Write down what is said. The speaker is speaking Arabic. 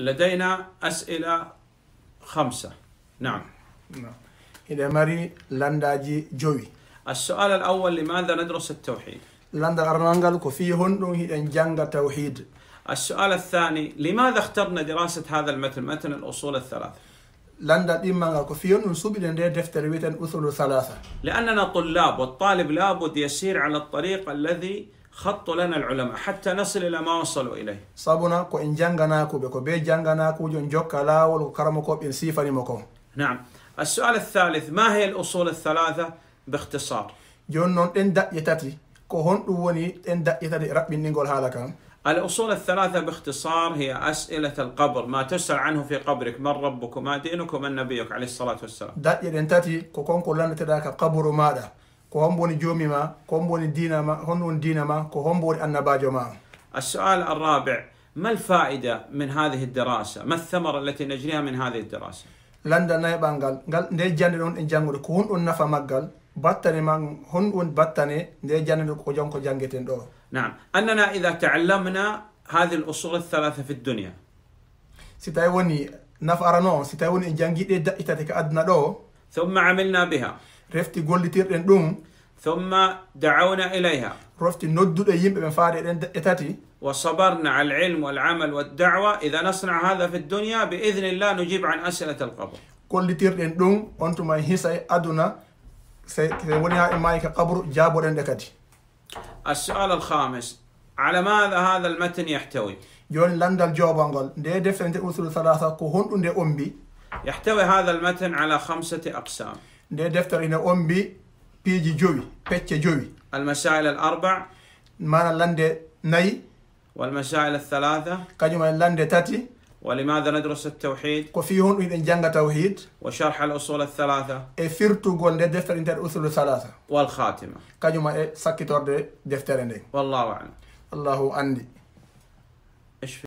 لدينا أسئلة خمسة نعم. نعم إذا ماري لنداجي جوي السؤال الأول لماذا ندرس التوحيد؟ لندر أرنانغال كفي هندون هيدن جانغا توحيد السؤال الثاني لماذا اخترنا دراسة هذا المتن متن الأصول الثلاث؟ لندا إما كثير نسوب إلى دفتر ويتن أصول ثلاثة لأننا طلاب والطالب لابد يسير على الطريق الذي خط لنا العلماء حتى نصل إلى ما وصلوا إليه صابنا كو إن جانغنا كو بكو بي جانغنا كو جون جوكا لا ولو كرمكو بين سيفاني مكو نعم السؤال الثالث ما هي الأصول الثلاثة باختصار جون نون إن دا يتاتي كو هون دووني إن دا يتاتي رب نينغول نقول كان الأصول الثلاثة باختصار هي أسئلة القبر ما تسأل عنه في قبرك من ربك وما دينك ومن نبيك عليه الصلاة والسلام دا إذن تاتي كون كلنا تداك قبر ماذا كون بوني جومي ما كون بوني دينا ما هون دينا ما كون بوني النباجو ما السؤال الرابع ما الفائدة من هذه الدراسة ما الثمرة التي نجريها من هذه الدراسة لندن نيبان قال قال نيجان لون إنجان جانغور كون نفا مقال battane man hon won battane nde jannde ko jonko jangeten ɗo نعم أننا إذا تعلمنا هذه الأصول الثلاثة في الدنيا ستاي وني نفرانو ستاي وني جانجي دي دايتاتك أدنا دو ثم عملنا بها رفتي غولتير إن دوم ثم دعونا إليها رفتي نود دو يمبي من فاري إن دايتاتي وصبرنا على العلم والعمل والدعوة إذا نصنع هذا في الدنيا بإذن الله نجيب عن أسئلة القبر كل تير إن دوم أنتم هيساي أدنا سيكونها إمائك قبر جابوا لندكتي السؤال الخامس على ماذا هذا المتن يحتوي؟ يون لندا الجواب انقل دي دفن تأوثل ثلاثة كهون دي أمبي يحتوي هذا المتن على خمسة أقسام دي دفتر هنا أمبي بيجي جوي بيتش جوي المسائل الأربع مانا لندا ناي والمسائل الثلاثة كجمع لندا تاتي ولماذا ندرس التوحيد؟ وفيهم إذن جنگ توحيد وشرح الأصول الثلاثة إفرتو قول دفتر انتر أصول الثلاثة والخاتمة كجوما إيه سكتور دفتر والله أعلم الله أندي